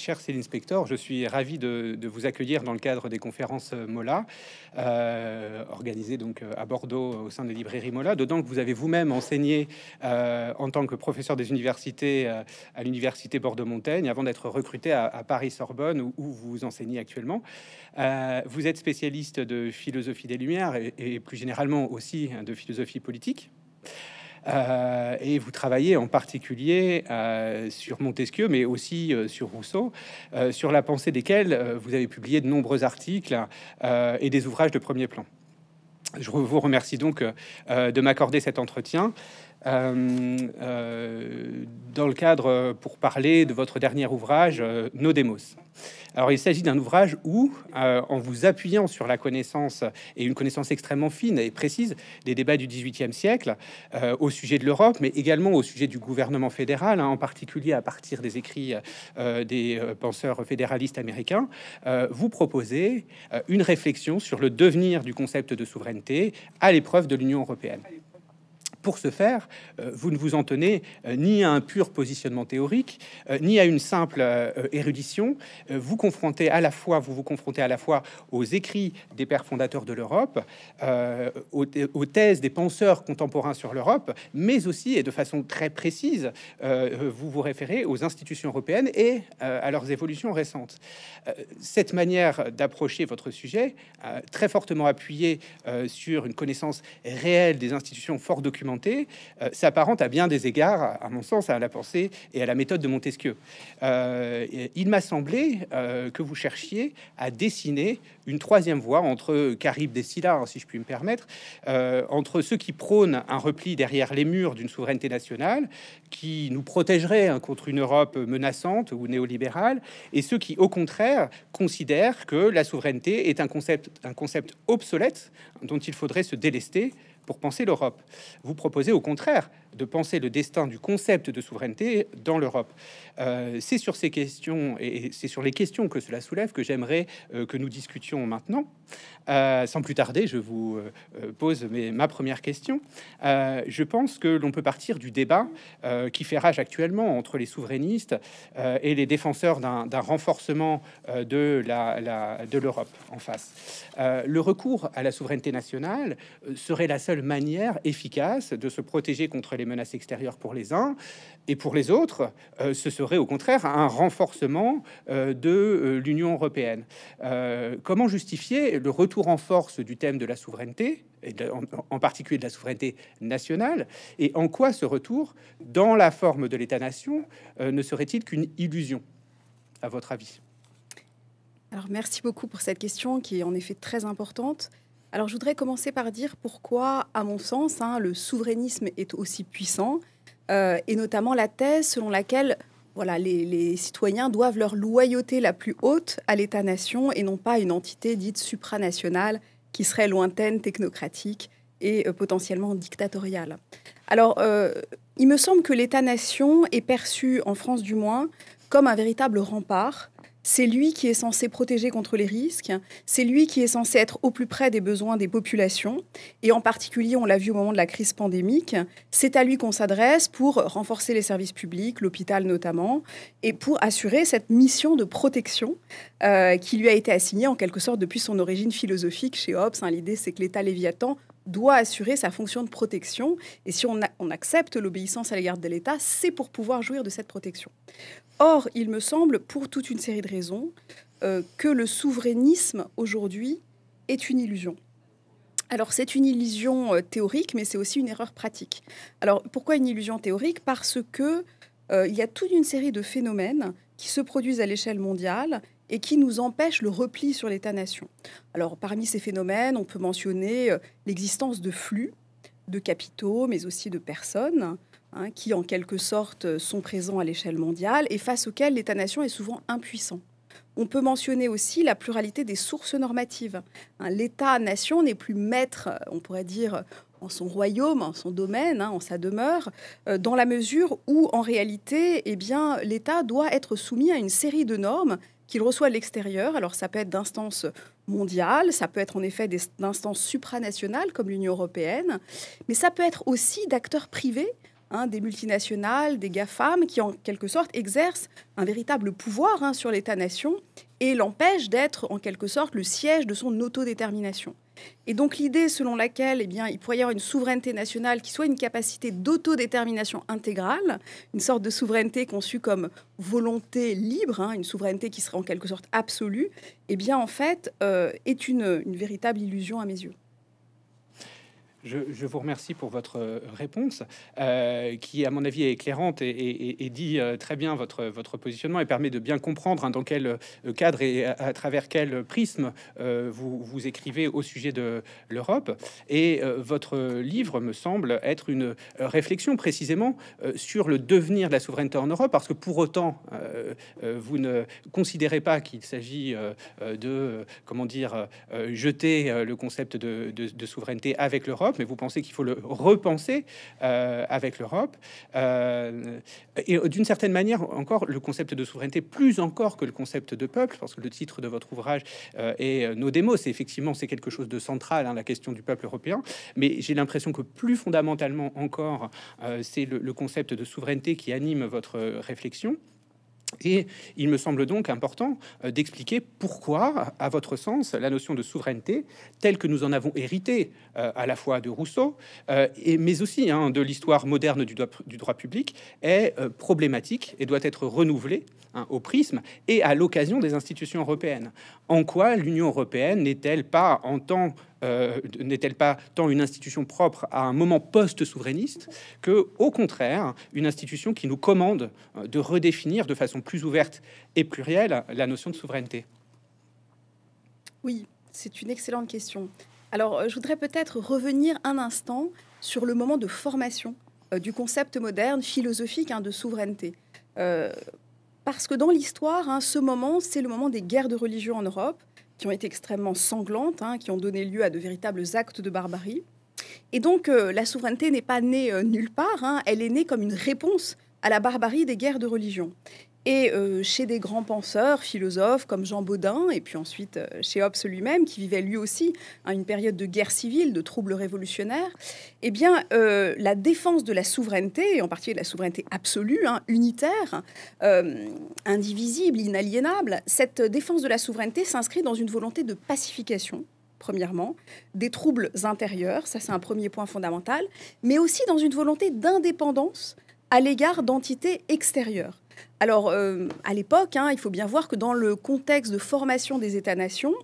Cher Céline Spector, je suis ravi de, vous accueillir dans le cadre des conférences euh, Mola, euh, organisées donc euh, à Bordeaux au sein des librairies Mola, Dedans que vous avez vous-même enseigné en tant que professeur des universités à l'université Bordeaux-Montaigne, avant d'être recruté à, Paris-Sorbonne, où, vous enseignez actuellement. vous êtes spécialiste de philosophie des Lumières et plus généralement aussi hein, de philosophie politique. Euh, et vous travaillez en particulier euh, sur Montesquieu, mais aussi euh, sur Rousseau, sur la pensée desquels vous avez publié de nombreux articles et des ouvrages de premier plan. Je vous remercie donc de m'accorder cet entretien. Euh, euh, dans le cadre pour parler de votre dernier ouvrage, euh, Nos Demos. Alors, il s'agit d'un ouvrage où, en vous appuyant sur la connaissance et une connaissance extrêmement fine et précise des débats du XVIIIe siècle au sujet de l'Europe, mais également au sujet du gouvernement fédéral, hein, en particulier à partir des écrits des penseurs fédéralistes américains, vous proposez une réflexion sur le devenir du concept de souveraineté à l'épreuve de l'Union européenne. Pour ce faire, euh, vous ne vous en tenez euh, ni à un pur positionnement théorique, euh, ni à une simple érudition. Vous confrontez à la fois, vous vous confrontez à la fois aux écrits des pères fondateurs de l'Europe, aux, thèses des penseurs contemporains sur l'Europe, mais aussi et de façon très précise, vous vous référez aux institutions européennes et à leurs évolutions récentes. cette manière d'approcher votre sujet, très fortement appuyée sur une connaissance réelle des institutions fort documentées euh, s'apparente à bien des égards, à mon sens, à la pensée et à la méthode de Montesquieu. Euh, il m'a semblé euh, que vous cherchiez à dessiner une troisième voie entre Carib des Silla, hein, si je puis me permettre, entre ceux qui prônent un repli derrière les murs d'une souveraineté nationale qui nous protégerait hein, contre une Europe menaçante ou néolibérale, et ceux qui, au contraire, considèrent que la souveraineté est un concept, un concept obsolète dont il faudrait se délester pour penser l'Europe. Vous proposez au contraire de penser le destin du concept de souveraineté dans l'Europe. Euh, c'est sur ces questions et c'est sur les questions que cela soulève que j'aimerais euh, que nous discutions maintenant. Euh, sans plus tarder, je vous pose ma première question. je pense que l'on peut partir du débat qui fait rage actuellement entre les souverainistes et les défenseurs d'un renforcement de, la, de l'Europe en face. le recours à la souveraineté nationale serait la seule manière efficace de se protéger contre menaces extérieures pour les uns, et pour les autres, euh, ce serait au contraire un renforcement euh, de euh, l'Union européenne. comment justifier le retour en force du thème de la souveraineté, et en, en, particulier de la souveraineté nationale, et en quoi ce retour, dans la forme de l'État-nation, ne serait-il qu'une illusion, à votre avis alors merci beaucoup pour cette question qui est en effet très importante. Alors je voudrais commencer par dire pourquoi, à mon sens, hein, le souverainisme est aussi puissant, euh, et notamment la thèse selon laquelle les, citoyens doivent leur loyauté la plus haute à l'État-nation et non pas à une entité dite supranationale qui serait lointaine, technocratique et euh, potentiellement dictatoriale. Alors, euh, il me semble que l'État-nation est perçu, en France du moins, comme un véritable rempart c'est lui qui est censé protéger contre les risques, c'est lui qui est censé être au plus près des besoins des populations, et en particulier, on l'a vu au moment de la crise pandémique, c'est à lui qu'on s'adresse pour renforcer les services publics, l'hôpital notamment, et pour assurer cette mission de protection euh, qui lui a été assignée en quelque sorte depuis son origine philosophique chez Hobbes. Hein, l'idée, c'est que l'État léviathan doit assurer sa fonction de protection. Et si on, on accepte l'obéissance à garde de l'État, c'est pour pouvoir jouir de cette protection. Or, il me semble, pour toute une série de raisons, euh, que le souverainisme aujourd'hui est une illusion. Alors c'est une illusion euh, théorique, mais c'est aussi une erreur pratique. Alors pourquoi une illusion théorique Parce que euh, il y a toute une série de phénomènes qui se produisent à l'échelle mondiale et qui nous empêche le repli sur l'État-nation. Alors parmi ces phénomènes, on peut mentionner euh, l'existence de flux de capitaux, mais aussi de personnes, hein, qui en quelque sorte euh, sont présents à l'échelle mondiale et face auxquels l'État-nation est souvent impuissant. On peut mentionner aussi la pluralité des sources normatives. Hein. L'État-nation n'est plus maître, euh, on pourrait dire, en son royaume, en son domaine, hein, en sa demeure, dans la mesure où, en réalité, eh bien, l'État doit être soumis à une série de normes qu'il reçoit à l'extérieur. Alors ça peut être d'instances mondiales, ça peut être en effet d'instances supranationales comme l'Union européenne, mais ça peut être aussi d'acteurs privés hein, des multinationales, des GAFAM, qui en quelque sorte exercent un véritable pouvoir hein, sur l'État-nation et l'empêchent d'être en quelque sorte le siège de son autodétermination. Et donc l'idée selon laquelle eh bien, il pourrait y avoir une souveraineté nationale qui soit une capacité d'autodétermination intégrale, une sorte de souveraineté conçue comme volonté libre, hein, une souveraineté qui serait en quelque sorte absolue, eh bien en fait euh, est une véritable illusion à mes yeux. Je, vous remercie pour votre euh, réponse, euh, qui, à mon avis, est éclairante et, dit euh, très bien votre, positionnement et permet de bien comprendre hein, dans quel cadre et à, travers quel prisme vous, vous écrivez au sujet de l'Europe. Et votre livre me semble être une réflexion précisément sur le devenir de la souveraineté en Europe, parce que pour autant, vous ne considérez pas qu'il s'agit de, comment dire, jeter le concept de souveraineté avec l'Europe mais vous pensez qu'il faut le repenser euh, avec l'Europe. Euh, et euh, d'une certaine manière, encore, le concept de souveraineté, plus encore que le concept de peuple, parce que le titre de votre ouvrage est Nos démos, c'est effectivement c'est quelque chose de central, hein, la question du peuple européen, mais j'ai l'impression que plus fondamentalement encore, c'est le concept de souveraineté qui anime votre réflexion. Et il me semble donc important euh, d'expliquer pourquoi, à votre sens, la notion de souveraineté, telle que nous en avons hérité euh, à la fois de Rousseau, euh, et, mais aussi hein, de l'histoire moderne du droit, public, est problématique et doit être renouvelée hein, au prisme et à l'occasion des institutions européennes. En quoi l'Union européenne n'est-elle pas, en tant euh, n'est-elle pas tant une institution propre à un moment post-souverainiste que, au contraire, une institution qui nous commande euh, de redéfinir de façon plus ouverte et plurielle la notion de souveraineté Oui, c'est une excellente question. Alors, euh, je voudrais peut-être revenir un instant sur le moment de formation du concept moderne philosophique hein, de souveraineté. parce que dans l'histoire, hein, ce moment, c'est le moment des guerres de religion en Europe qui ont été extrêmement sanglantes, hein, qui ont donné lieu à de véritables actes de barbarie. Et donc, euh, la souveraineté n'est pas née euh, nulle part, hein. elle est née comme une réponse à la barbarie des guerres de religion. Et euh, chez des grands penseurs, philosophes comme Jean Baudin, et puis ensuite euh, chez Hobbes lui-même, qui vivait lui aussi hein, une période de guerre civile, de troubles révolutionnaires, eh bien, euh, la défense de la souveraineté, et en partie de la souveraineté absolue, hein, unitaire, indivisible, inaliénable, cette défense de la souveraineté s'inscrit dans une volonté de pacification, premièrement, des troubles intérieurs, ça c'est un premier point fondamental, mais aussi dans une volonté d'indépendance à l'égard d'entités extérieures. Alors, euh, à l'époque, hein, il faut bien voir que dans le contexte de formation des États-nations,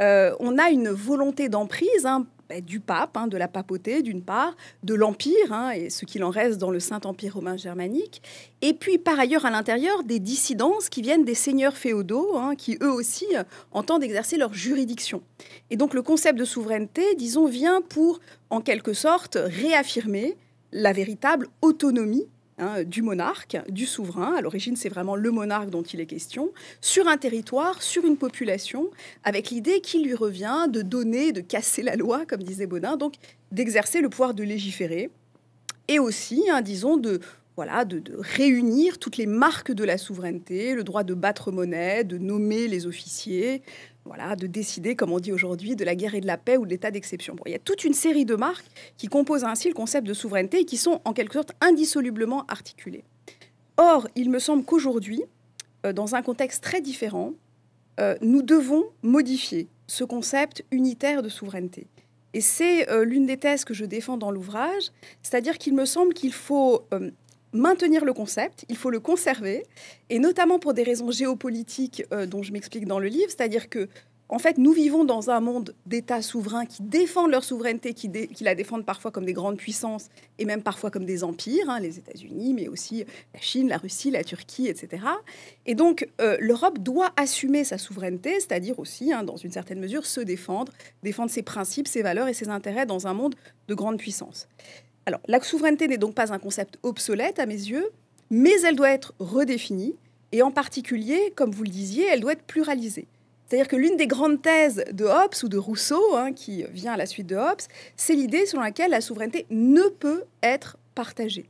euh, on a une volonté d'emprise hein, bah, du pape, hein, de la papauté d'une part, de l'Empire et ce qu'il en reste dans le Saint-Empire romain germanique, et puis par ailleurs à l'intérieur des dissidences qui viennent des seigneurs féodaux qui eux aussi euh, entendent exercer leur juridiction. Et donc le concept de souveraineté, disons, vient pour en quelque sorte réaffirmer la véritable autonomie Hein, du monarque, du souverain, à l'origine c'est vraiment le monarque dont il est question, sur un territoire, sur une population, avec l'idée qu'il lui revient de donner, de casser la loi, comme disait Bonin, donc d'exercer le pouvoir de légiférer, et aussi, hein, disons, de, voilà, de, réunir toutes les marques de la souveraineté, le droit de battre monnaie, de nommer les officiers, voilà, de décider, comme on dit aujourd'hui, de la guerre et de la paix ou de l'état d'exception. Bon, il y a toute une série de marques qui composent ainsi le concept de souveraineté et qui sont en quelque sorte indissolublement articulées. Or, il me semble qu'aujourd'hui, euh, dans un contexte très différent, euh, nous devons modifier ce concept unitaire de souveraineté. Et c'est euh, l'une des thèses que je défends dans l'ouvrage, c'est-à-dire qu'il me semble qu'il faut maintenir le concept, il faut le conserver, et notamment pour des raisons géopolitiques euh, dont je m'explique dans le livre, c'est-à-dire que en fait, nous vivons dans un monde d'États souverains qui défendent leur souveraineté, qui, la défendent parfois comme des grandes puissances et même parfois comme des empires, hein, les États-Unis, mais aussi la Chine, la Russie, la Turquie, etc. Et donc, euh, l'Europe doit assumer sa souveraineté, c'est-à-dire aussi, hein, dans une certaine mesure, se défendre, défendre ses principes, ses valeurs et ses intérêts dans un monde de grandes puissances. Alors, la souveraineté n'est donc pas un concept obsolète à mes yeux, mais elle doit être redéfinie, et en particulier, comme vous le disiez, elle doit être pluralisée. C'est-à-dire que l'une des grandes thèses de Hobbes ou de Rousseau, hein, qui vient à la suite de Hobbes, c'est l'idée selon laquelle la souveraineté ne peut être partagée.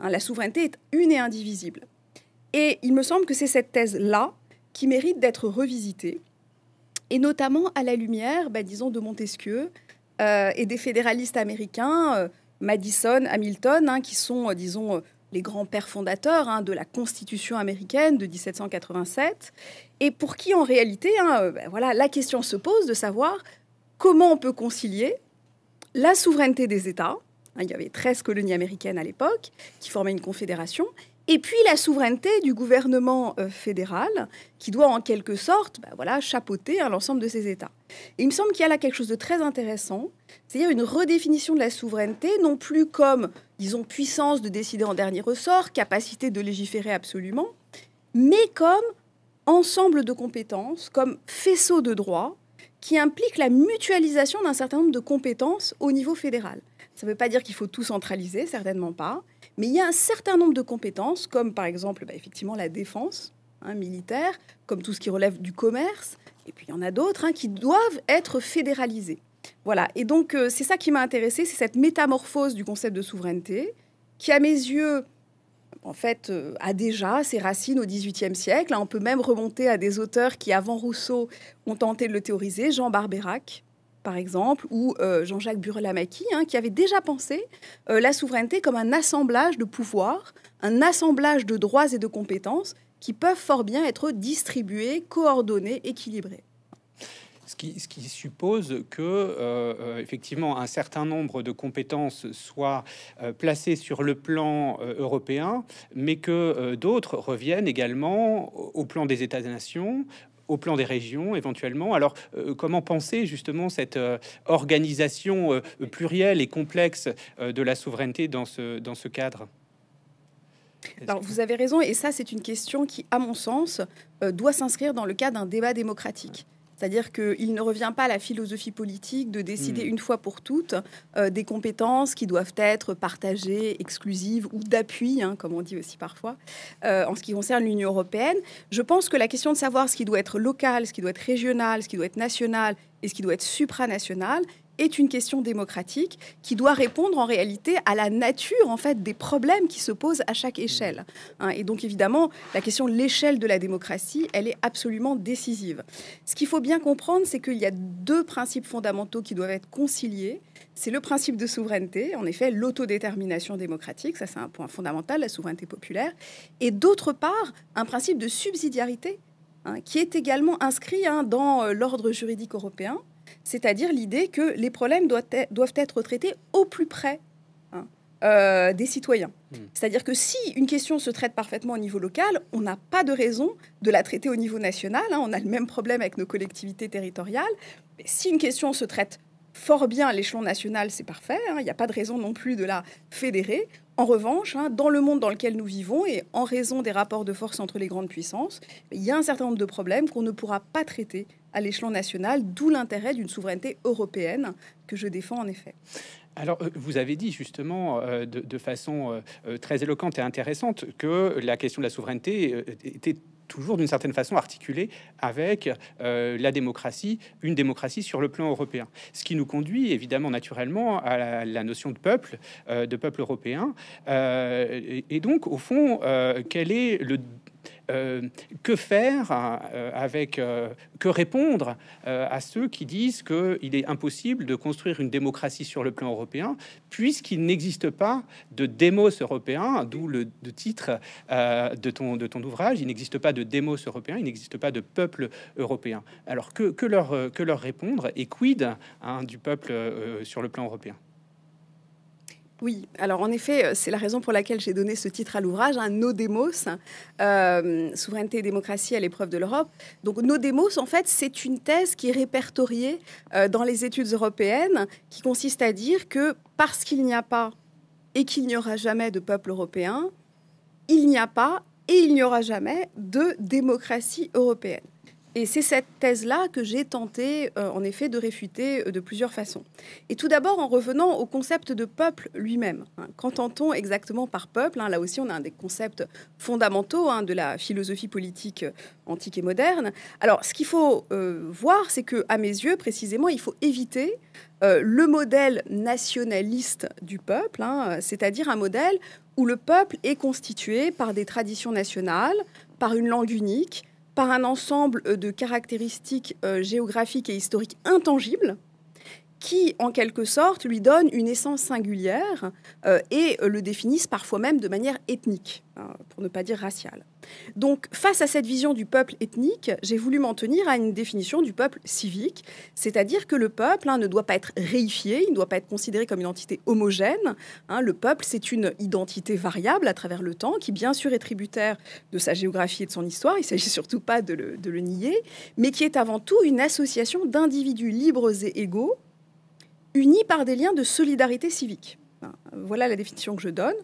Hein, la souveraineté est une et indivisible. Et il me semble que c'est cette thèse-là qui mérite d'être revisitée, et notamment à la lumière, bah, disons, de Montesquieu euh, et des fédéralistes américains. Euh, Madison, Hamilton, hein, qui sont, euh, disons, euh, les grands-pères fondateurs hein, de la Constitution américaine de 1787, et pour qui en réalité, hein, euh, ben voilà, la question se pose de savoir comment on peut concilier la souveraineté des États, il y avait 13 colonies américaines à l'époque, qui formaient une confédération, et puis la souveraineté du gouvernement euh, fédéral, qui doit en quelque sorte bah, voilà, chapeauter hein, l'ensemble de ces États. il me semble qu'il y a là quelque chose de très intéressant, c'est-à-dire une redéfinition de la souveraineté, non plus comme, disons, puissance de décider en dernier ressort, capacité de légiférer absolument, mais comme ensemble de compétences, comme faisceau de droits, qui implique la mutualisation d'un certain nombre de compétences au niveau fédéral. Ça ne veut pas dire qu'il faut tout centraliser, certainement pas, mais il y a un certain nombre de compétences, comme par exemple bah, effectivement la défense hein, militaire, comme tout ce qui relève du commerce, et puis il y en a d'autres hein, qui doivent être fédéralisées. Voilà, et donc euh, c'est ça qui m'a intéressée, c'est cette métamorphose du concept de souveraineté, qui à mes yeux, en fait, euh, a déjà ses racines au XVIIIe siècle. on peut même remonter à des auteurs qui, avant Rousseau, ont tenté de le théoriser, Jean Barbérac, par exemple, ou euh, Jean-Jacques Burlamaqui, hein, qui avait déjà pensé euh, la souveraineté comme un assemblage de pouvoirs, un assemblage de droits et de compétences qui peuvent fort bien être distribués, coordonnés, équilibrés. Ce qui, suppose que euh, effectivement un certain nombre de compétences soient placées sur le plan européen, mais que d'autres reviennent également au plan des États-nations, au plan des régions éventuellement. Alors euh, comment penser justement cette euh, organisation euh, plurielle et complexe de la souveraineté dans ce, dans ce cadre vous avez raison, et ça, c'est une question qui, à mon sens, doit s'inscrire dans le cadre d'un débat démocratique. C'est-à-dire qu'il ne revient pas à la philosophie politique de décider hmm. une fois pour toutes euh, des compétences qui doivent être partagées, exclusives ou d'appui, hein, comme on dit aussi parfois, euh, en ce qui concerne l'Union européenne. Je pense que la question de savoir ce qui doit être local, ce qui doit être régional, ce qui doit être national et ce qui doit être supranational est une question démocratique qui doit répondre en réalité à la nature en fait des problèmes qui se posent à chaque échelle. Hein. et donc évidemment, la question de l'échelle de la démocratie, elle est absolument décisive. Ce qu'il faut bien comprendre, c'est qu'il y a deux principes fondamentaux qui doivent être conciliés. C'est le principe de souveraineté, en effet, l'autodétermination démocratique, ça c'est un point fondamental, la souveraineté populaire, et d'autre part, un principe de subsidiarité, hein, qui est également inscrit hein, dans euh, l'ordre juridique européen c'est-à-dire l'idée que les problèmes doivent, être traités au plus près hein, euh, des citoyens. Hmm. C'est-à-dire que si une question se traite parfaitement au niveau local, on n'a pas de raison de la traiter au niveau national. Hein. on a le même problème avec nos collectivités territoriales. si une question se traite fort bien à l'échelon national, c'est parfait. Hein. Il n'y a pas de raison non plus de la fédérer. En revanche, dans le monde dans lequel nous vivons et en raison des rapports de force entre les grandes puissances, il y a un certain nombre de problèmes qu'on ne pourra pas traiter à l'échelon national, d'où l'intérêt d'une souveraineté européenne que je défends en effet. Alors, euh, vous avez dit justement euh, de, façon euh, très éloquente et intéressante que la question de la souveraineté était toujours d'une certaine façon articulée avec la démocratie, une démocratie sur le plan européen. Ce qui nous conduit évidemment naturellement à la, notion de peuple, de peuple européen. et, donc, au fond, quel est le euh, que faire euh, avec, euh, que répondre à ceux qui disent qu'il est impossible de construire une démocratie sur le plan européen, puisqu'il n'existe pas de démos européen, d'où le, titre de, ton, de ton ouvrage, il n'existe pas de démos européen, il n'existe pas de peuple européen. Alors que, que, leur, que leur répondre et quid hein, du peuple sur le plan européen oui, alors en effet, euh, c'est la raison pour laquelle j'ai donné ce titre à l'ouvrage, un hein, Nos Demos, euh, Souveraineté et démocratie à l'épreuve de l'Europe. Donc Nos Demos, en fait, c'est une thèse qui est répertoriée euh, dans les études européennes, qui consiste à dire que parce qu'il n'y a pas et qu'il n'y aura jamais de peuple européen, il n'y a pas et il n'y aura jamais de démocratie européenne. Et c'est cette thèse-là que j'ai tenté, euh, en effet, de réfuter euh, de plusieurs façons. Et tout d'abord en revenant au concept de peuple lui-même. Hein. Qu'entend-on exactement par peuple hein? Là aussi, on a un des concepts fondamentaux hein, de la philosophie politique antique et moderne. Alors, ce qu'il faut euh, voir, c'est que, à mes yeux, précisément, il faut éviter le modèle nationaliste du peuple, c'est-à-dire un modèle où le peuple est constitué par des traditions nationales, par une langue unique, par un ensemble euh, de caractéristiques euh, géographiques et historiques intangibles qui, en quelque sorte, lui donnent une essence singulière euh, et euh, le définissent parfois même de manière ethnique, hein, pour ne pas dire raciale. Donc, face à cette vision du peuple ethnique, j'ai voulu m'en tenir à une définition du peuple civique, c'est-à-dire que le peuple hein, ne doit pas être réifié, il ne doit pas être considéré comme une entité homogène. Hein. le peuple, c'est une identité variable à travers le temps, qui bien sûr est tributaire de sa géographie et de son histoire, il ne s'agit surtout pas de le nier, mais qui est avant tout une association d'individus libres et égaux unis par des liens de solidarité civique. Hein, voilà la définition que je donne,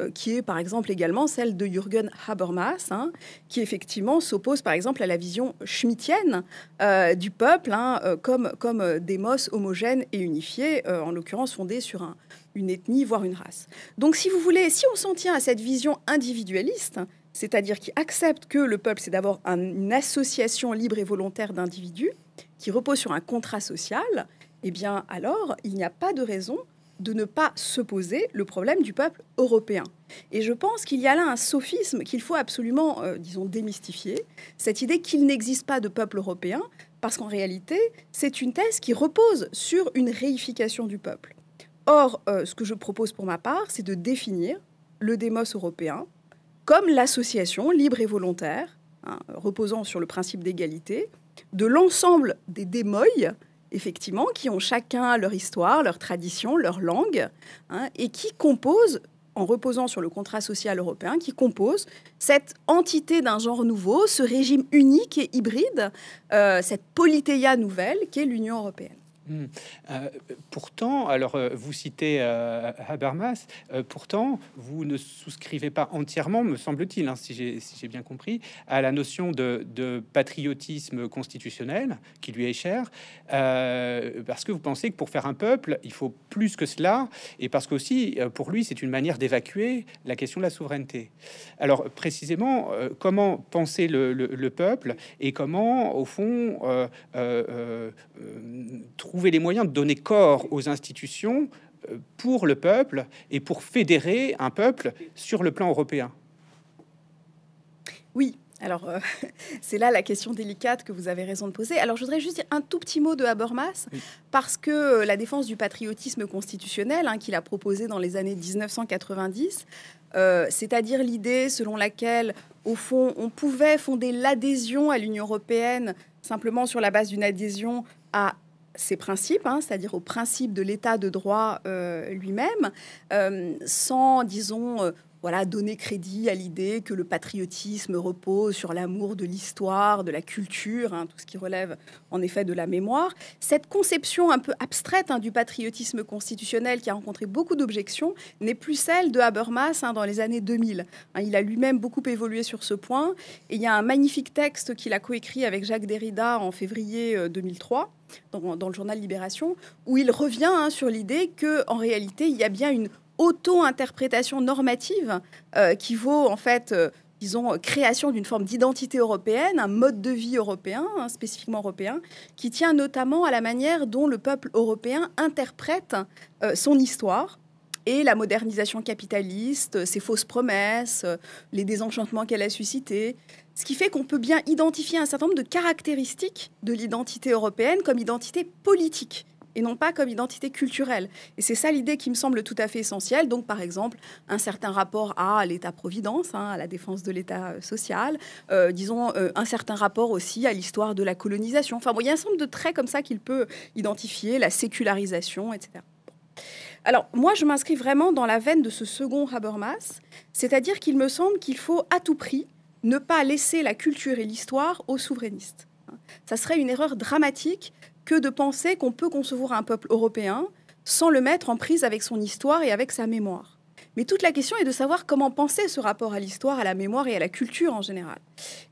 euh, qui est par exemple également celle de Jürgen Habermas, hein, qui effectivement s'oppose par exemple à la vision schmittienne euh, du peuple hein, euh, comme, des démos homogènes et unifié, en l'occurrence fondée sur une ethnie, voire une race. Donc si vous voulez, si on s'en tient à cette vision individualiste, c'est-à-dire qui accepte que le peuple, c'est d'abord une association libre et volontaire d'individus, qui repose sur un contrat social, eh bien alors il n'y a pas de raison de ne pas se poser le problème du peuple européen. Et je pense qu'il y a là un sophisme qu'il faut absolument, euh, disons, démystifier, cette idée qu'il n'existe pas de peuple européen, parce qu'en réalité, c'est une thèse qui repose sur une réification du peuple. Or, euh, ce que je propose pour ma part, c'est de définir le démos européen comme l'association libre et volontaire, hein, reposant sur le principe d'égalité, de l'ensemble des démoïs effectivement, qui ont chacun leur histoire, leur tradition, leur langue, hein, et qui composent, en reposant sur le contrat social européen, qui composent cette entité d'un genre nouveau, ce régime unique et hybride, euh, cette politéia nouvelle qu'est l'Union européenne. Hmm. Euh, pourtant, alors euh, vous citez euh, Habermas, pourtant vous ne souscrivez pas entièrement, me semble-t-il, hein, si j'ai bien compris, à la notion de, patriotisme constitutionnel qui lui est cher, parce que vous pensez que pour faire un peuple, il faut plus que cela, et parce aussi, pour lui, c'est une manière d'évacuer la question de la souveraineté. Alors précisément, comment penser le, le, peuple et comment, au fond, trouver trouver les moyens de donner corps aux institutions euh, pour le peuple et pour fédérer un peuple sur le plan européen. Oui, alors, euh, c'est là la question délicate que vous avez raison de poser. Alors, je voudrais juste dire un tout petit mot de Habermas, parce que euh, la défense du patriotisme constitutionnel hein, qu'il a proposé dans les années 1990, c'est-à-dire l'idée selon laquelle, au fond, on pouvait fonder l'adhésion à l'Union européenne simplement sur la base d'une adhésion à ses principes, hein, c'est-à-dire au principe de l'état de droit euh, lui-même, euh, sans, disons, euh, voilà, donner crédit à l'idée que le patriotisme repose sur l'amour de l'histoire, de la culture, hein, tout ce qui relève en effet de la mémoire. Cette conception un peu abstraite hein, du patriotisme constitutionnel qui a rencontré beaucoup d'objections n'est plus celle de Habermas hein, dans les années 2000. il a lui-même beaucoup évolué sur ce point il y a un magnifique texte qu'il a coécrit avec Jacques Derrida en février 2003. Euh, dans, dans, le journal Libération, où il revient sur l'idée que, en réalité, il y a bien une auto-interprétation normative euh, qui vaut en fait, euh, disons, création d'une forme d'identité européenne, un mode de vie européen, hein, spécifiquement européen, qui tient notamment à la manière dont le peuple européen interprète euh, son histoire et la modernisation capitaliste, ses fausses promesses, les désenchantements qu'elle a suscités. Ce qui fait qu'on peut bien identifier un certain nombre de caractéristiques de l'identité européenne comme identité politique et non pas comme identité culturelle. Et c'est ça l'idée qui me semble tout à fait essentielle. Donc, par exemple, un certain rapport à l'État-providence, hein, à la défense de l'État euh, social, euh, disons euh, un certain rapport aussi à l'histoire de la colonisation. Enfin, bon, il y a un certain nombre de traits comme ça qu'il peut identifier, la sécularisation, etc. Alors, moi, je m'inscris vraiment dans la veine de ce second Habermas, c'est-à-dire qu'il me semble qu'il faut à tout prix ne pas laisser la culture et l'histoire aux souverainistes. Ça serait une erreur dramatique que de penser qu'on peut concevoir un peuple européen sans le mettre en prise avec son histoire et avec sa mémoire. Mais toute la question est de savoir comment penser ce rapport à l'histoire, à la mémoire et à la culture en général.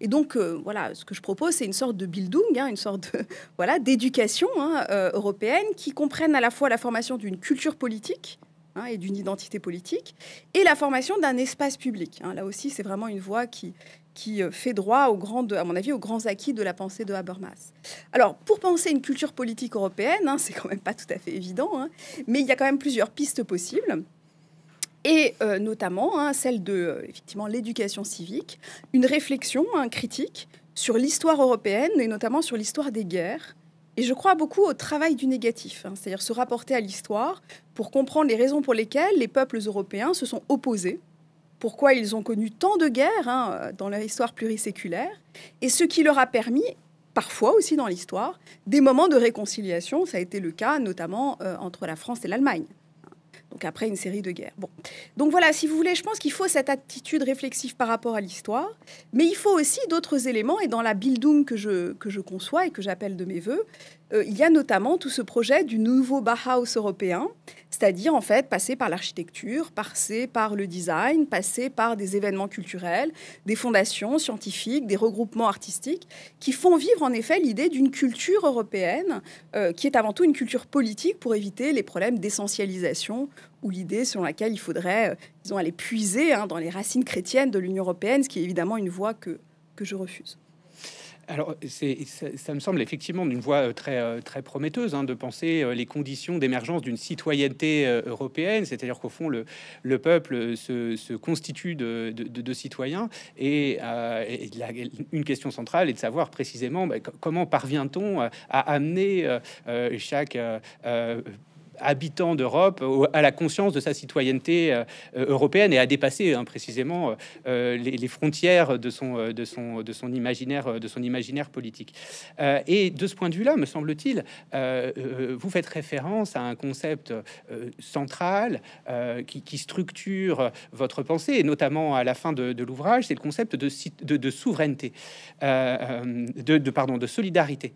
Et donc, euh, voilà, ce que je propose, c'est une sorte de Bildung, hein, une sorte voilà d'éducation hein, euh, européenne qui comprenne à la fois la formation d'une culture politique hein, et d'une identité politique et la formation d'un espace public. là aussi, c'est vraiment une voie qui, qui euh, fait droit aux à mon avis, aux grands acquis de la pensée de Habermas. Alors, pour penser une culture politique européenne, hein, c'est quand même pas tout à fait évident, hein, mais il y a quand même plusieurs pistes possibles et euh, notamment hein, celle de euh, effectivement l'éducation civique, une réflexion critique sur l'histoire européenne et notamment sur l'histoire des guerres. Et je crois beaucoup au travail du négatif, hein, c'est-à-dire se rapporter à l'histoire pour comprendre les raisons pour lesquelles les peuples européens se sont opposés pourquoi ils ont connu tant de guerres hein, dans leur histoire pluriséculaire, et ce qui leur a permis, parfois aussi dans l'histoire, des moments de réconciliation. Ça a été le cas notamment euh, entre la France et l'Allemagne. Hein. Donc après une série de guerres. Bon. Donc voilà, si vous voulez, je pense qu'il faut cette attitude réflexive par rapport à l'histoire, mais il faut aussi d'autres éléments, et dans la Bildung que je, que je conçois et que j'appelle de mes voeux, euh, il y a notamment tout ce projet du nouveau Bauhaus européen, c'est-à-dire en fait passer par l'architecture, passer par le design, passer par des événements culturels, des fondations scientifiques, des regroupements artistiques, qui font vivre en effet l'idée d'une culture européenne, euh, qui est avant tout une culture politique pour éviter les problèmes d'essentialisation ou l'idée selon laquelle il faudrait, euh, disons, aller puiser hein, dans les racines chrétiennes de l'Union européenne, ce qui est évidemment une voie que je refuse. Alors, ça, me semble effectivement d'une voie euh, très, euh, très prometteuse hein, de penser euh, les conditions d'émergence d'une citoyenneté européenne, c'est-à-dire qu'au fond, le, le peuple se, constitue de, de, citoyens. Et, une question centrale est de savoir précisément bah, comment parvient-on à amener chaque habitant d'Europe à la conscience de sa citoyenneté euh, euh, européenne et à dépasser hein, précisément euh, les, frontières de son, de son, de son imaginaire, de son imaginaire politique. et de ce point de vue-là, me semble-t-il, vous faites référence à un concept central qui, structure votre pensée, et notamment à la fin de, l'ouvrage, c'est le concept de, de, de souveraineté, de, pardon, de solidarité.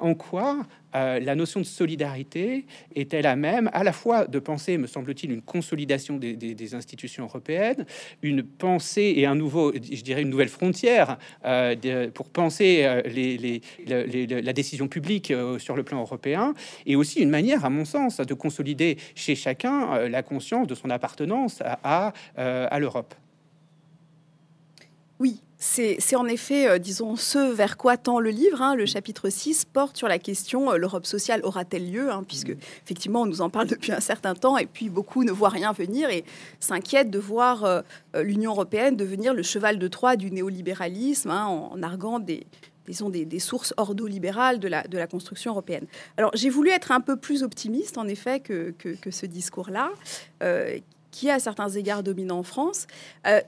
en quoi euh, la notion de solidarité est était la même, à la fois de penser, me semble-t-il, une consolidation des, institutions européennes, une pensée et un nouveau, je dirais, une nouvelle frontière euh, pour penser euh, la décision publique sur le plan européen, et aussi une manière, à mon sens, de consolider chez chacun la conscience de son appartenance à, à l'Europe. Oui, c'est en effet, euh, disons, ce vers quoi tend le livre. Hein. le mm. chapitre 6 porte sur la question euh, l'Europe sociale aura-t-elle lieu hein, Puisque, mm. effectivement, on nous en parle depuis un certain temps et puis beaucoup ne voient rien venir et s'inquiètent de voir euh, l'Union européenne devenir le cheval de Troie du néolibéralisme hein, en, arguant des, des, sources ordo-libérales de la, construction européenne. Alors, j'ai voulu être un peu plus optimiste, en effet, que, ce discours-là, qui est à certains égards dominant en France.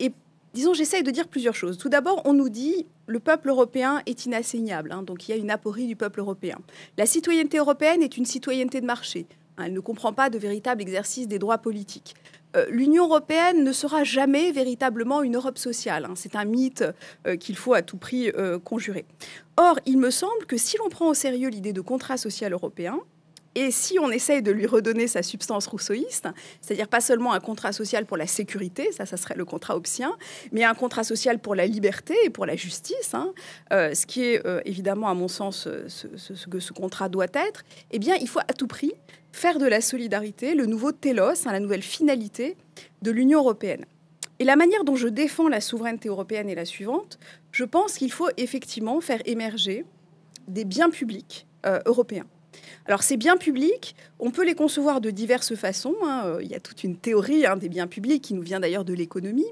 et Disons, j'essaye de dire plusieurs choses. Tout d'abord, on nous dit le peuple européen est inassaignable, hein. donc il y a une aporie du peuple européen. La citoyenneté européenne est une citoyenneté de marché. Hein, elle ne comprend pas de véritable exercice des droits politiques euh, l'Union européenne ne sera jamais véritablement une Europe sociale. Hein. C'est un mythe euh, qu'il faut à tout prix euh, conjurer. Or, il me semble que si l'on prend au sérieux l'idée de contrat social européen, et si on essaye de lui redonner sa substance rousseauiste, c'est-à-dire pas seulement un contrat social pour la sécurité, ça, ça serait le contrat obscien, mais un contrat social pour la liberté et pour la justice, hein, euh, ce qui est euh, évidemment, à mon sens, euh, ce, que ce contrat doit être, eh bien, il faut à tout prix faire de la solidarité le nouveau télos, hein, la nouvelle finalité de l'Union européenne. Et la manière dont je défends la souveraineté européenne est la suivante. Je pense qu'il faut effectivement faire émerger des biens publics européens. Alors ces biens publics, on peut les concevoir de diverses façons. Hein. Euh, il y a toute une théorie hein, des biens publics qui nous vient d'ailleurs de l'économie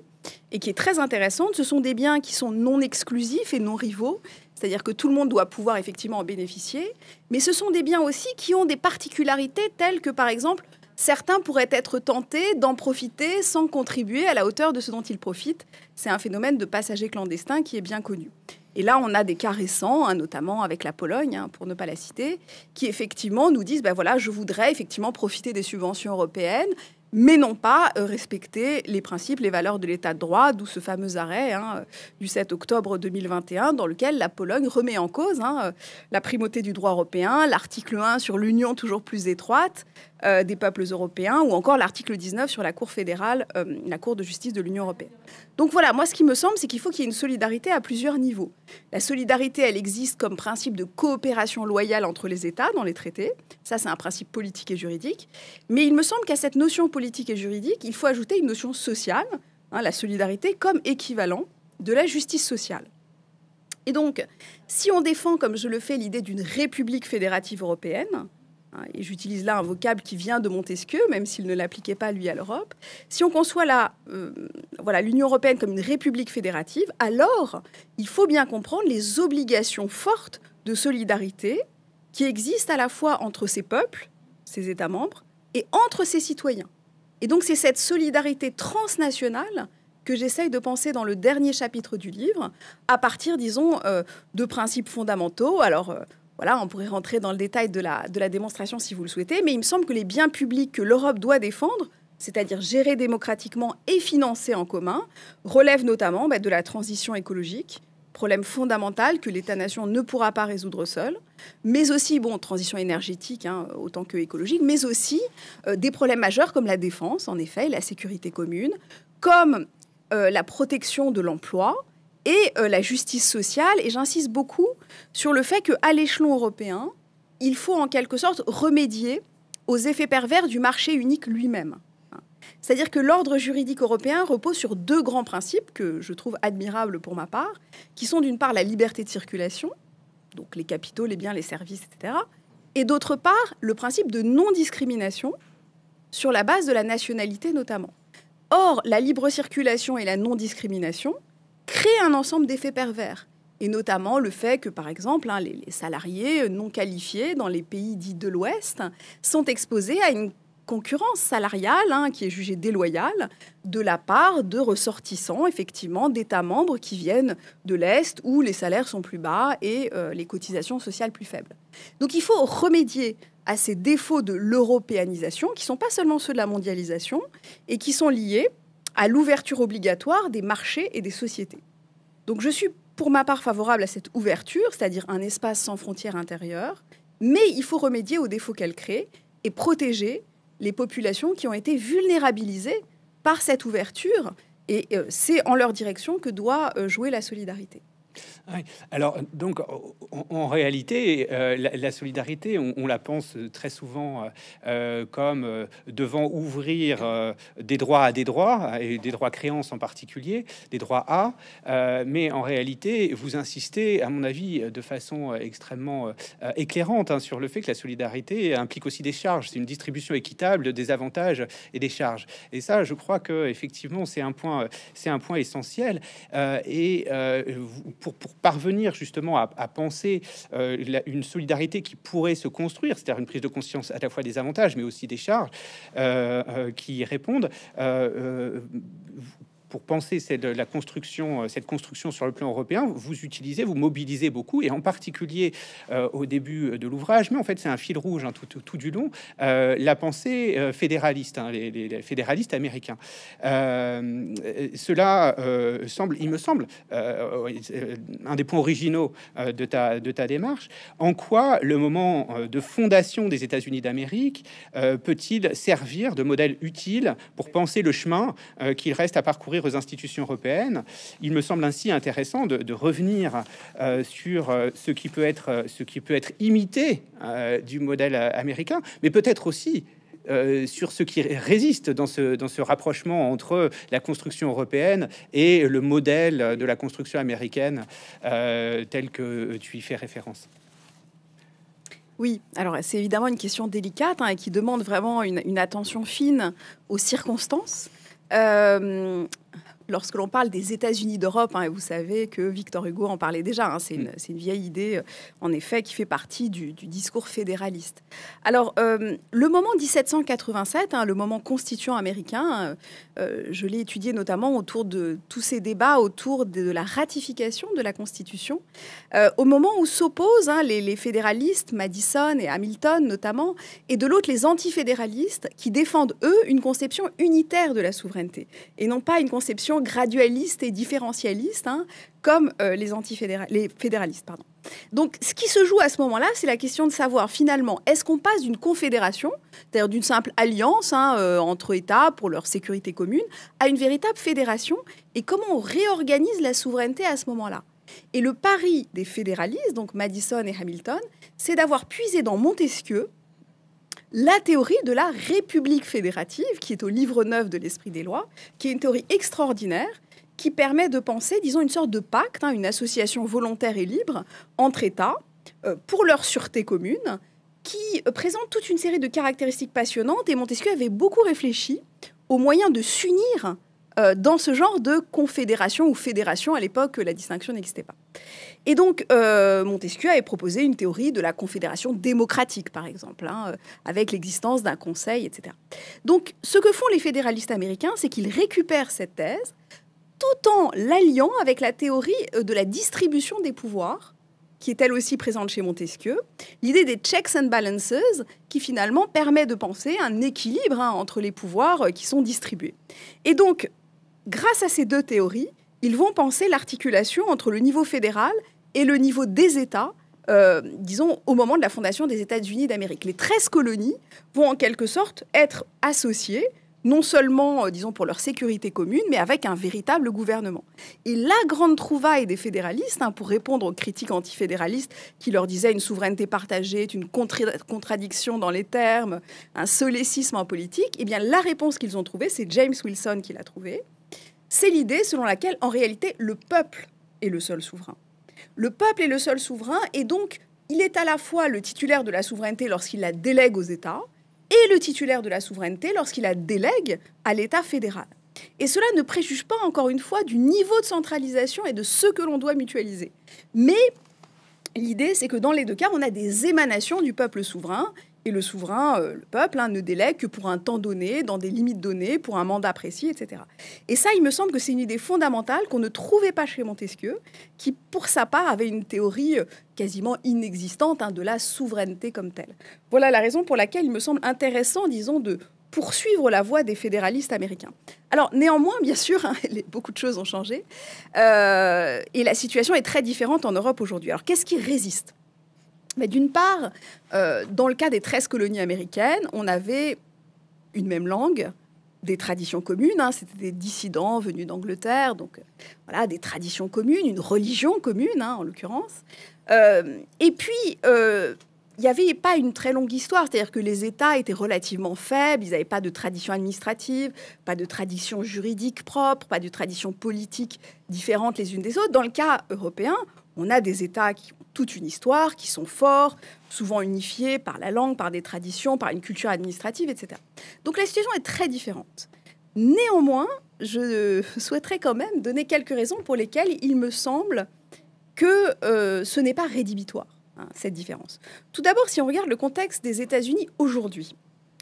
et qui est très intéressante. Ce sont des biens qui sont non exclusifs et non rivaux, c'est-à-dire que tout le monde doit pouvoir effectivement en bénéficier, mais ce sont des biens aussi qui ont des particularités telles que par exemple certains pourraient être tentés d'en profiter sans contribuer à la hauteur de ce dont ils profitent. C'est un phénomène de passagers clandestins qui est bien connu. Et là, on a des cas récents, hein, notamment avec la Pologne, hein, pour ne pas la citer, qui effectivement nous disent, ben voilà, je voudrais effectivement profiter des subventions européennes, mais non pas euh, respecter les principes, les valeurs de l'État de droit, d'où ce fameux arrêt hein, du 7 octobre 2021, dans lequel la Pologne remet en cause euh, la primauté du droit européen, l'article 1 sur l'union toujours plus étroite, euh, des peuples européens, ou encore l'article 19 sur la Cour fédérale, euh, la Cour de justice de l'Union européenne. Donc voilà, moi ce qui me semble, c'est qu'il faut qu'il y ait une solidarité à plusieurs niveaux. La solidarité, elle existe comme principe de coopération loyale entre les États dans les traités. Ça, c'est un principe politique et juridique. Mais il me semble qu'à cette notion politique et juridique, il faut ajouter une notion sociale, hein, la solidarité, comme équivalent de la justice sociale. Et donc, si on défend, comme je le fais, l'idée d'une république fédérative européenne, Hein, et j'utilise là un vocable qui vient de Montesquieu, même s'il ne l'appliquait pas lui à l'Europe, si on conçoit la euh, voilà, l'Union européenne comme une république fédérative, alors il faut bien comprendre les obligations fortes de solidarité qui existent à la fois entre ces peuples, ces États membres, et entre ses citoyens. Et donc c'est cette solidarité transnationale que j'essaye de penser dans le dernier chapitre du livre, à partir, disons, euh, de principes fondamentaux. Alors euh, voilà, on pourrait rentrer dans le détail de la, démonstration si vous le souhaitez, mais il me semble que les biens publics que l'Europe doit défendre, c'est-à-dire gérer démocratiquement et financés en commun, relèvent notamment bah, de la transition écologique, problème fondamental que l'État-nation ne pourra pas résoudre seul, mais aussi, bon, transition énergétique hein, autant que écologique, mais aussi euh, des problèmes majeurs comme la défense, en effet, la sécurité commune, comme euh, la protection de l'emploi, et euh, la justice sociale. Et j'insiste beaucoup sur le fait qu'à l'échelon européen, il faut en quelque sorte remédier aux effets pervers du marché unique lui-même. C'est-à-dire que l'ordre juridique européen repose sur deux grands principes que je trouve admirables pour ma part, qui sont d'une part la liberté de circulation, donc les capitaux, les biens, les services, etc., et d'autre part le principe de non-discrimination sur la base de la nationalité notamment. Or, la libre circulation et la non-discrimination, crée un ensemble d'effets pervers. Et notamment le fait que, par exemple, hein, les, salariés non qualifiés dans les pays dits de l'Ouest sont exposés à une concurrence salariale hein, qui est jugée déloyale de la part de ressortissants effectivement d'États membres qui viennent de l'Est où les salaires sont plus bas et euh, les cotisations sociales plus faibles. Donc il faut remédier à ces défauts de l'européanisation qui ne sont pas seulement ceux de la mondialisation et qui sont liés à l'ouverture obligatoire des marchés et des sociétés. Donc je suis pour ma part favorable à cette ouverture, c'est-à-dire un espace sans frontières intérieures, mais il faut remédier aux défauts qu'elle crée et protéger les populations qui ont été vulnérabilisées par cette ouverture, et euh, c'est en leur direction que doit euh, jouer la solidarité. Alors, donc, en, réalité, euh, la, solidarité, on, la pense très souvent euh, euh, comme devant ouvrir des droits à des droits, et des droits créances en particulier, des droits à, mais en réalité, vous insistez, à mon avis, de façon extrêmement éclairante hein, sur le fait que la solidarité implique aussi des charges. C'est une distribution équitable des avantages et des charges. Et ça, je crois que effectivement, c'est un point, c'est un point essentiel. et pour parvenir justement à, penser euh, une solidarité qui pourrait se construire, c'est-à-dire une prise de conscience à la fois des avantages mais aussi des charges euh, euh, qui répondent, pour penser cette, euh, la construction, euh, cette construction sur le plan européen, vous utilisez, vous mobilisez beaucoup, et en particulier euh, au début de l'ouvrage, mais en fait c'est un fil rouge hein, tout, du long, la pensée fédéraliste, hein, les, fédéralistes américains. cela semble, il me semble, un des points originaux de, ta, de ta démarche. En quoi le moment de fondation des États-Unis d'Amérique peut-il servir de modèle utile pour penser le chemin qu'il reste à parcourir institutions européennes. Il me semble ainsi intéressant de, revenir euh, sur euh, ce qui peut être, euh, ce qui peut être imité du modèle américain, mais peut-être aussi sur ce qui résiste dans ce, dans ce rapprochement entre la construction européenne et le modèle de la construction américaine tel que tu y fais référence. Oui, alors c'est évidemment une question délicate hein, et qui demande vraiment une attention fine aux circonstances euh, lorsque l'on parle des États-Unis d'Europe, hein, et vous savez que Victor Hugo en parlait déjà, hein, mm. c'est, une, vieille idée, euh, en effet, qui fait partie du, discours fédéraliste. Alors, euh, le moment 1787, hein, le moment constituant américain, euh, je l'ai étudié notamment autour de tous ces débats autour de, la ratification de la Constitution, au moment où s'opposent les fédéralistes, Madison et Hamilton notamment, et de l'autre les antifédéralistes, qui défendent, eux, une conception unitaire de la souveraineté, et non pas une conception gradualistes gradualiste et différentialistes hein, comme euh, les, fédéralistes. Pardon. Donc, ce qui se joue à ce moment-là, c'est la question de savoir finalement, est-ce qu'on passe d'une confédération, cest d'une simple alliance hein, euh, entre États pour leur sécurité commune, à une véritable fédération, et comment on réorganise la souveraineté à ce moment-là Et le pari des fédéralistes, donc Madison et Hamilton, c'est d'avoir puisé dans Montesquieu la théorie de la République fédérative, qui est au livre neuf de l'Esprit des lois, qui est une théorie extraordinaire qui permet de penser, disons, une sorte de pacte, hein, une association volontaire et libre entre États euh, pour leur sûreté commune, qui euh, présente toute une série de caractéristiques passionnantes. Et Montesquieu avait beaucoup réfléchi aux moyens de s'unir euh, dans ce genre de confédération ou fédération. À l'époque, la distinction n'existait pas. Et donc, euh, Montesquieu avait proposé une théorie de la confédération démocratique, par exemple, hein, euh, avec l'existence d'un conseil, etc. Donc, ce que font les fédéralistes américains, c'est qu'ils récupèrent cette thèse tout en l'alliant avec la théorie euh, de la distribution des pouvoirs, qui est elle aussi présente chez Montesquieu, l'idée des checks and balances, qui finalement permet de penser un équilibre hein, entre les pouvoirs qui sont distribués. Et donc, grâce à ces deux théories, ils vont penser l'articulation entre le niveau fédéral et le niveau des États, euh, disons, au moment de la fondation des États-Unis d'Amérique. Les 13 colonies vont en quelque sorte être associées non seulement, euh, disons, pour leur sécurité commune, mais avec un véritable gouvernement. Et la grande trouvaille des fédéralistes, hein, pour répondre aux critiques antifédéralistes qui leur disaient une souveraineté partagée est une contradiction dans les termes, un solécisme en politique, eh bien, la réponse qu'ils ont trouvée, c'est James Wilson qui l'a trouvée, c'est l'idée selon laquelle, en réalité, le peuple est le seul souverain le peuple est le seul souverain et donc il est à la fois le titulaire de la souveraineté lorsqu'il la délègue aux États et le titulaire de la souveraineté lorsqu'il la délègue à l'État fédéral. Et cela ne préjuge pas, encore une fois, du niveau de centralisation et de ce que l'on doit mutualiser. Mais l'idée, c'est que dans les deux cas, on a des émanations du peuple souverain et le souverain, euh, le peuple, hein, ne délègue que pour un temps donné, dans des limites données, pour un mandat précis, etc. Et ça, il me semble que c'est une idée fondamentale qu'on ne trouvait pas chez Montesquieu, qui, pour sa part, avait une théorie euh, quasiment inexistante hein, de la souveraineté comme telle. Voilà la raison pour laquelle il me semble intéressant, disons, de poursuivre la voie des fédéralistes américains. Alors néanmoins, bien sûr, hein, beaucoup de choses ont changé, euh, et la situation est très différente en Europe aujourd'hui. Alors qu'est-ce qui résiste mais d'une part, euh, dans le cas des 13 colonies américaines, on avait une même langue, des traditions communes, hein. c'était des dissidents venus d'Angleterre, donc euh, voilà, des traditions communes, une religion commune hein, en l'occurrence. Euh, et puis, il n'y avait pas une très longue histoire, c'est-à-dire que les États étaient relativement faibles, ils n'avaient pas de tradition administrative, pas de tradition juridique propre, pas de tradition politique différente les unes des autres. Dans le cas européen, on a des États qui ont toute une histoire, qui sont forts, souvent unifiés par la langue, par des traditions, par une culture administrative, etc. Donc la situation est très différente. Néanmoins, je souhaiterais quand même donner quelques raisons pour lesquelles il me semble que euh, ce n'est pas rédhibitoire, hein, cette différence. Tout d'abord, si on regarde le contexte des États-Unis aujourd'hui,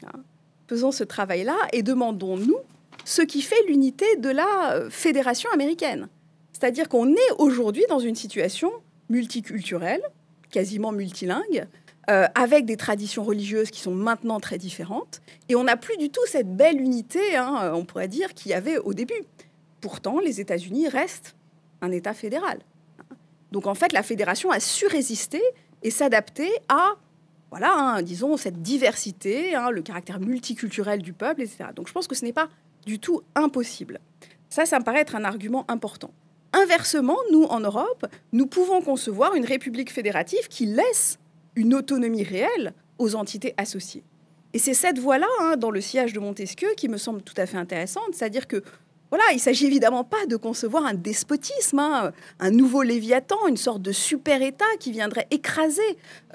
hein, faisons ce travail-là et demandons-nous ce qui fait l'unité de la euh, fédération américaine. C'est-à-dire qu'on est aujourd'hui dans une situation multiculturelle, quasiment multilingue, euh, avec des traditions religieuses qui sont maintenant très différentes. Et on n'a plus du tout cette belle unité, hein, on pourrait dire, qu'il y avait au début. Pourtant, les États-Unis restent un État fédéral. Donc en fait, la fédération a su résister et s'adapter à, voilà, hein, disons, cette diversité, hein, le caractère multiculturel du peuple, etc. Donc je pense que ce n'est pas du tout impossible. Ça, ça me paraît être un argument important. Inversement, nous, en Europe, nous pouvons concevoir une république fédérative qui laisse une autonomie réelle aux entités associées. Et c'est cette voie-là, hein, dans le sillage de Montesquieu, qui me semble tout à fait intéressante, c'est-à-dire que voilà, il s'agit évidemment pas de concevoir un despotisme, hein, un nouveau Léviathan, une sorte de super-État qui viendrait écraser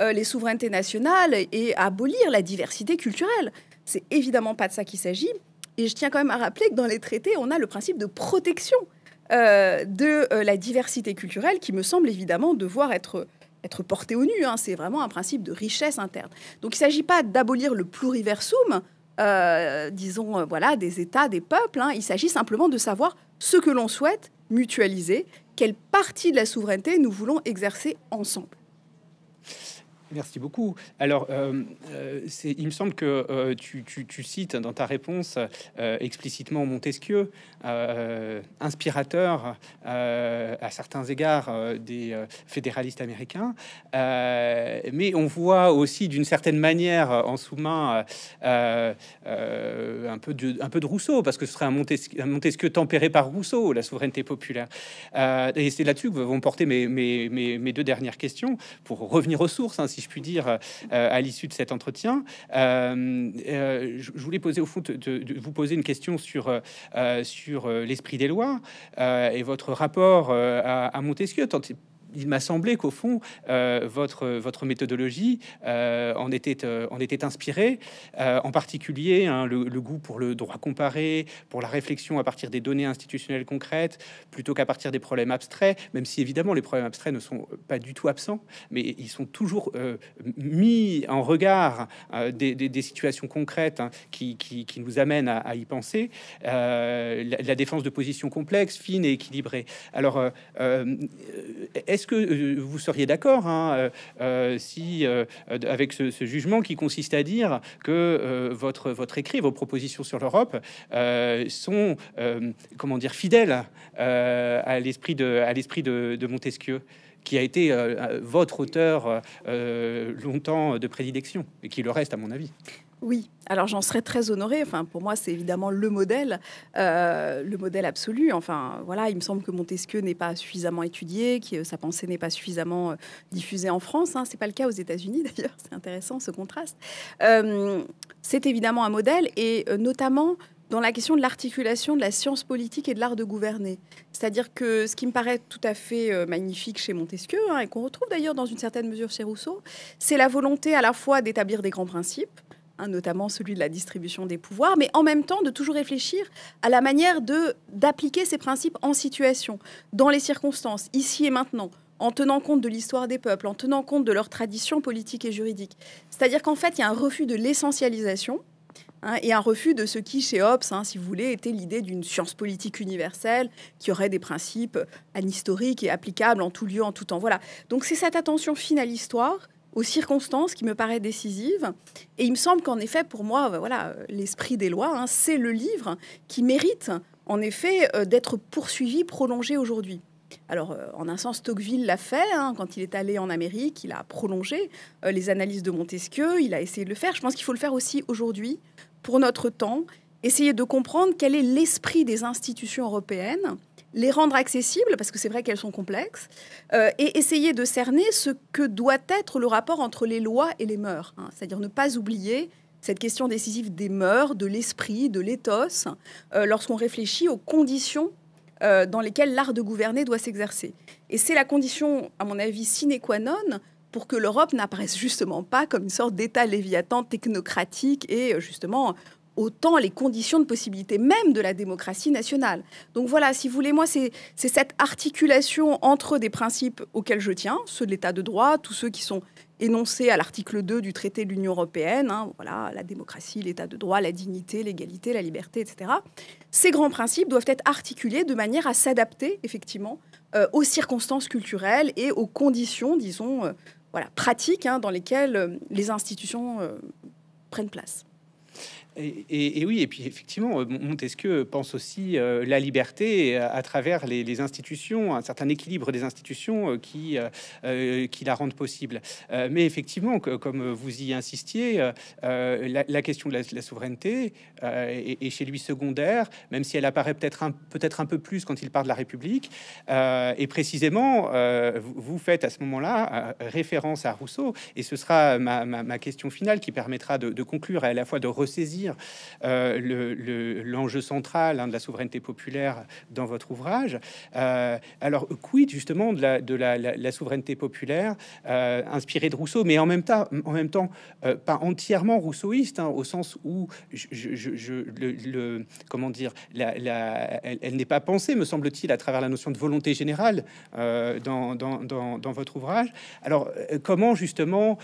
euh, les souverainetés nationales et abolir la diversité culturelle. C'est évidemment pas de ça qu'il s'agit. Et je tiens quand même à rappeler que dans les traités, on a le principe de protection euh, de euh, la diversité culturelle qui me semble évidemment devoir être portée au nu. Hein. C'est vraiment un principe de richesse interne. Donc il ne s'agit pas d'abolir le pluriversum, euh, disons, voilà, des États, des peuples. Hein. Il s'agit simplement de savoir ce que l'on souhaite mutualiser, quelle partie de la souveraineté nous voulons exercer ensemble. Merci beaucoup. Alors, euh, euh, il me semble que euh, tu, cites dans ta réponse explicitement Montesquieu, inspirateur à certains égards des fédéralistes américains, mais on voit aussi d'une certaine manière en sous-main un, peu de, un peu de Rousseau, parce que ce serait un Montesquieu, tempéré par Rousseau, la souveraineté populaire. et c'est là-dessus que vont porter mes, mes, deux dernières questions, pour revenir aux sources, hein, si je puis dire, euh, à l'issue de cet entretien. Euh, euh, je voulais poser au fond de, vous poser une question sur, sur l'esprit des lois et votre rapport à, Montesquieu, tant il m'a semblé qu'au fond, euh, votre, votre méthodologie euh, en, était, euh, en était inspirée, en particulier hein, le, goût pour le droit comparé, pour la réflexion à partir des données institutionnelles concrètes, plutôt qu'à partir des problèmes abstraits, même si évidemment les problèmes abstraits ne sont pas du tout absents, mais ils sont toujours mis en regard des, situations concrètes hein, qui, qui, nous amènent à, y penser, la, la, défense de positions complexes, fines et équilibrées. Alors, est est-ce que euh, vous seriez d'accord hein, euh, euh, si avec ce, jugement qui consiste à dire que votre votre écrit, vos propositions sur l'Europe sont comment dire fidèles à l'esprit de à l'esprit de, Montesquieu? qui a été votre auteur longtemps de prédilection et qui le reste à mon avis. Oui, alors j'en serais très honorée. Enfin, pour moi, c'est évidemment le modèle, euh, le modèle absolu. Enfin, voilà, il me semble que Montesquieu n'est pas suffisamment étudié, que sa pensée n'est pas suffisamment euh, diffusée en France. Hein. Ce n'est pas le cas aux États-Unis d'ailleurs. C'est intéressant ce contraste. Euh, c'est évidemment un modèle, et notamment dans la question de l'articulation de la science politique et de l'art de gouverner. C'est-à-dire que ce qui me paraît tout à fait magnifique chez Montesquieu, hein, et qu'on retrouve d'ailleurs dans une certaine mesure chez Rousseau, c'est la volonté à la fois d'établir des grands principes, Hein, notamment celui de la distribution des pouvoirs, mais en même temps de toujours réfléchir à la manière de d'appliquer ces principes en situation, dans les circonstances, ici et maintenant en tenant compte de l'histoire des peuples, en tenant compte de leurs traditions politiques et juridiques. C'est-à-dire qu'en fait, il y a un refus de l'essentialisation, hein, et un refus de ce qui, chez Hobbes, hein, si vous voulez, était l'idée d'une science politique universelle qui aurait des principes anhistoriques et applicables en tout lieu, en tout temps. Voilà. Donc c'est cette attention fine à l'histoire aux circonstances qui me paraît décisives. Et il me semble qu'en effet, pour moi, euh, voilà, euh, l'esprit des lois, hein, c'est le livre qui mérite, en effet, euh, d'être poursuivi, prolongé aujourd'hui. Alors, en un sens, Tocqueville l'a fait hein. quand il est allé en Amérique, il a prolongé les analyses de Montesquieu, il a essayé de le faire. Je pense qu'il faut le faire aussi aujourd'hui, pour notre temps, essayer de comprendre quel est l'esprit des institutions européennes les rendre accessibles, parce que c'est vrai qu'elles sont complexes, euh, et essayer de cerner ce que doit être le rapport entre les lois et les mœurs. Hein. C'est-à-dire ne pas oublier cette question décisive des mœurs, de l'esprit, de l'éthos, euh, lorsqu'on réfléchit aux conditions euh, dans lesquelles l'art de gouverner doit s'exercer. Et c'est la condition, à mon avis, sine qua non pour que l'Europe n'apparaisse justement pas comme une sorte d'État léviathan technocratique et justement autant les conditions de possibilité même de la démocratie nationale. Donc voilà, si vous voulez, moi, c'est cette articulation entre des principes auxquels je tiens, ceux de l'état de droit, tous ceux qui sont énoncés à l'article 2 du traité de l'Union européenne, hein, voilà, la démocratie, l'état de droit, la dignité, l'égalité, la liberté, etc. Ces grands principes doivent être articulés de manière à s'adapter, effectivement, euh, aux circonstances culturelles et aux conditions, disons, euh, voilà, pratiques hein, dans lesquelles euh, les institutions prennent place. Et, oui, et puis effectivement, euh, Montesquieu pense aussi euh, la liberté euh, à, travers les, institutions, un certain équilibre des institutions qui, qui la rendent possible. mais effectivement, comme vous y insistiez, la, question de la, souveraineté est, chez lui secondaire, même si elle apparaît peut-être un, peut-être un peu plus quand il parle de la République. et précisément, vous, faites à ce moment-là référence à Rousseau, et ce sera ma, question finale qui permettra de, de conclure et à la fois de ressaisir euh, l'enjeu central hein, de la souveraineté populaire dans votre ouvrage. Euh, alors, quid justement de la, de la, souveraineté populaire euh, inspirée de Rousseau, mais en même temps, en même temps pas entièrement rousseauiste, hein, au sens où je, le, comment dire, elle, elle n'est pas pensée, me semble-t-il, à travers la notion de volonté générale dans, dans, dans, votre ouvrage. Alors, comment justement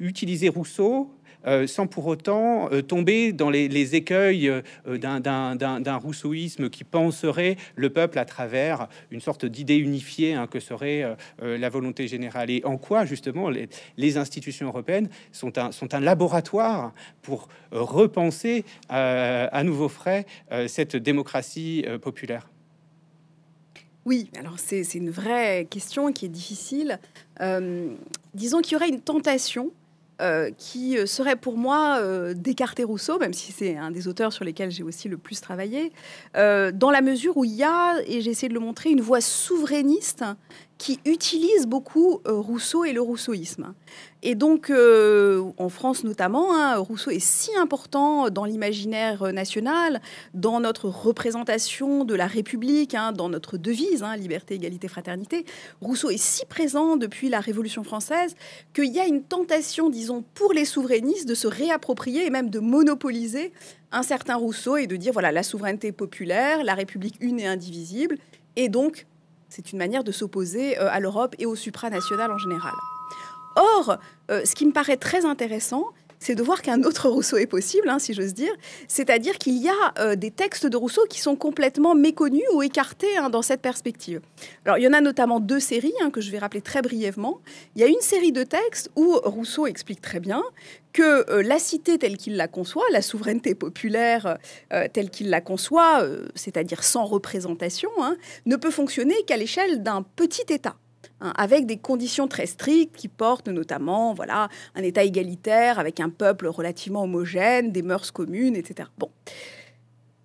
utiliser Rousseau euh, sans pour autant euh, tomber dans les, écueils euh, d'un rousseauisme qui penserait le peuple à travers une sorte d'idée unifiée hein, que serait la volonté générale. Et en quoi, justement, les, institutions européennes sont un, laboratoire pour repenser à nouveau frais cette démocratie populaire. Oui, alors c'est une vraie question qui est difficile. disons qu'il y aurait une tentation euh, qui euh, serait pour moi euh, d'écarter Rousseau, même si c'est un des auteurs sur lesquels j'ai aussi le plus travaillé, dans la mesure où il y a, et j'ai essayé de le montrer, une voix souverainiste qui utilise beaucoup euh, Rousseau et le rousseauisme. Et donc, euh, en France notamment, hein, Rousseau est si important dans l'imaginaire national, dans notre représentation de la République, hein, dans notre devise, hein, liberté, égalité, fraternité. Rousseau est si présent depuis la Révolution française qu'il y a une tentation, disons, pour les souverainistes de se réapproprier et même de monopoliser un certain Rousseau et de dire, voilà, la souveraineté populaire, la République une et indivisible, et donc c'est une manière de s'opposer euh, à l'Europe et au supranational en général. Or, euh, ce qui me paraît très intéressant, c'est de voir qu'un autre Rousseau est possible, hein, si j'ose dire. C'est-à-dire qu'il y a euh, des textes de Rousseau qui sont complètement méconnus ou écartés hein, dans cette perspective. Alors, il y en a notamment deux séries hein, que je vais rappeler très brièvement. Il y a une série de textes où Rousseau explique très bien que euh, la cité telle qu'il la conçoit, la souveraineté populaire euh, telle qu'il la conçoit, c'est-à-dire sans représentation, ne peut fonctionner qu'à l'échelle d'un petit État. Hein, avec des conditions très strictes qui portent notamment voilà, un État égalitaire avec un peuple relativement homogène, des mœurs communes, etc. Bon.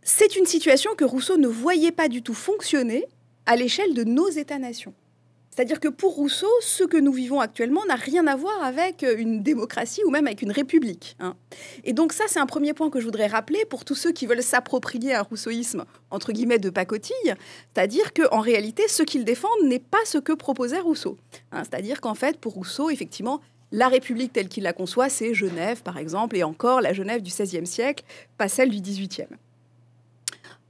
C'est une situation que Rousseau ne voyait pas du tout fonctionner à l'échelle de nos États-nations. C'est-à-dire que pour Rousseau, ce que nous vivons actuellement n'a rien à voir avec euh, une démocratie ou même avec une république. Hein. Et donc ça, c'est un premier point que je voudrais rappeler pour tous ceux qui veulent s'approprier un rousseauisme entre guillemets de pacotille, c'est-à-dire que en réalité, ce qu'ils défendent n'est pas ce que proposait Rousseau. Hein. c'est-à-dire qu'en fait, pour Rousseau, effectivement, la République telle qu'il la conçoit, c'est Genève, par exemple, et encore la Genève du XVIe siècle, pas celle du XVIIIe.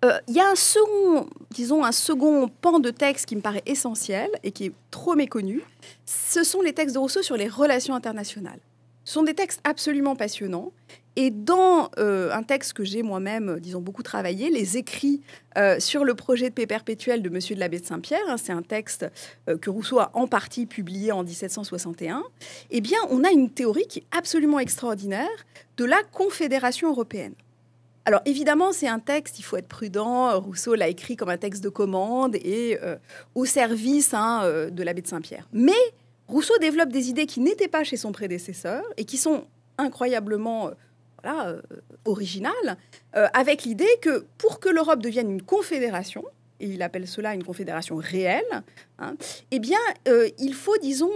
Il euh, y a un second, disons, un second pan de texte qui me paraît essentiel et qui est trop méconnu. Ce sont les textes de Rousseau sur les relations internationales. Ce sont des textes absolument passionnants. Et dans euh, un texte que j'ai moi-même, euh, disons, beaucoup travaillé, les écrits sur le projet de paix perpétuelle de Monsieur de l'Abbé de Saint-Pierre, hein, c'est un texte que Rousseau a en partie publié en 1761, eh bien, on a une théorie qui est absolument extraordinaire de la Confédération européenne. Alors évidemment, c'est un texte, il faut être prudent. Rousseau l'a écrit comme un texte de commande et euh, au service hein, euh, de l'abbé de Saint-Pierre. Mais Rousseau développe des idées qui n'étaient pas chez son prédécesseur et qui sont incroyablement euh, originales, avec l'idée que pour que l'Europe devienne une confédération, et il appelle cela une confédération réelle, hein, eh bien, il faut, disons,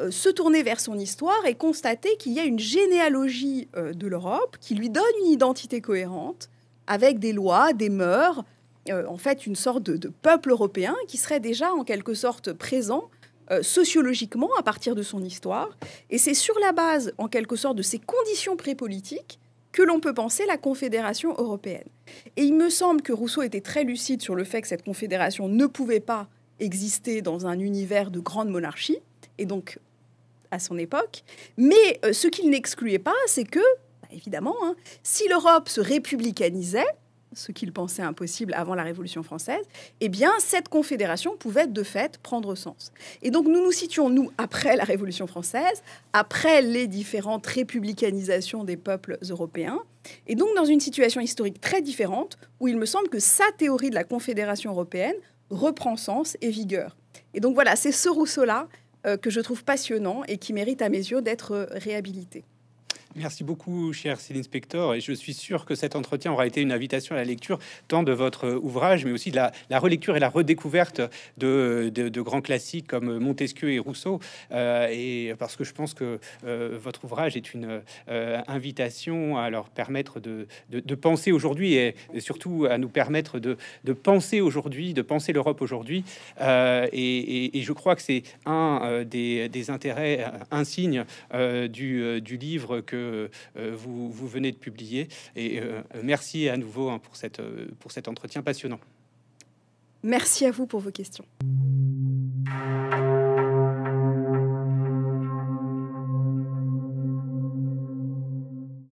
euh, se tourner vers son histoire et constater qu'il y a une généalogie euh, de l'Europe qui lui donne une identité cohérente avec des lois, des mœurs, euh, en fait une sorte de, peuple européen qui serait déjà en quelque sorte présent sociologiquement à partir de son histoire. Et c'est sur la base en quelque sorte de ces conditions prépolitiques que l'on peut penser la Confédération européenne. Et il me semble que Rousseau était très lucide sur le fait que cette Confédération ne pouvait pas exister dans un univers de grande monarchie et donc à son époque. Mais euh, ce qu'il n'excluait pas, c'est que, bah, évidemment, hein, si l'Europe se républicanisait, ce qu'il pensait impossible avant la Révolution française, eh bien, cette confédération pouvait de fait prendre sens. Et donc, nous nous situons, nous, après la Révolution française, après les différentes républicanisations des peuples européens, et donc dans une situation historique très différente, où il me semble que sa théorie de la Confédération européenne reprend sens et vigueur. Et donc voilà, c'est ce Rousseau-là euh, que je trouve passionnant et qui mérite à mes yeux d'être euh, réhabilité. Merci beaucoup, cher Céline Spector. Et je suis sûr que cet entretien aura été une invitation à la lecture tant de votre euh, ouvrage, mais aussi de la, relecture et la redécouverte de, grands classiques comme Montesquieu et Rousseau. Euh, et parce que je pense que euh, votre ouvrage est une invitation à leur permettre de, penser aujourd'hui et, surtout à nous permettre de, penser aujourd'hui, de penser l'Europe aujourd'hui. Et, je crois que c'est un des, intérêts insignes du, du livre que euh, euh, vous, vous, venez de publier. Et euh, merci à nouveau hein, pour, cette, pour cet entretien passionnant. Merci à vous pour vos questions.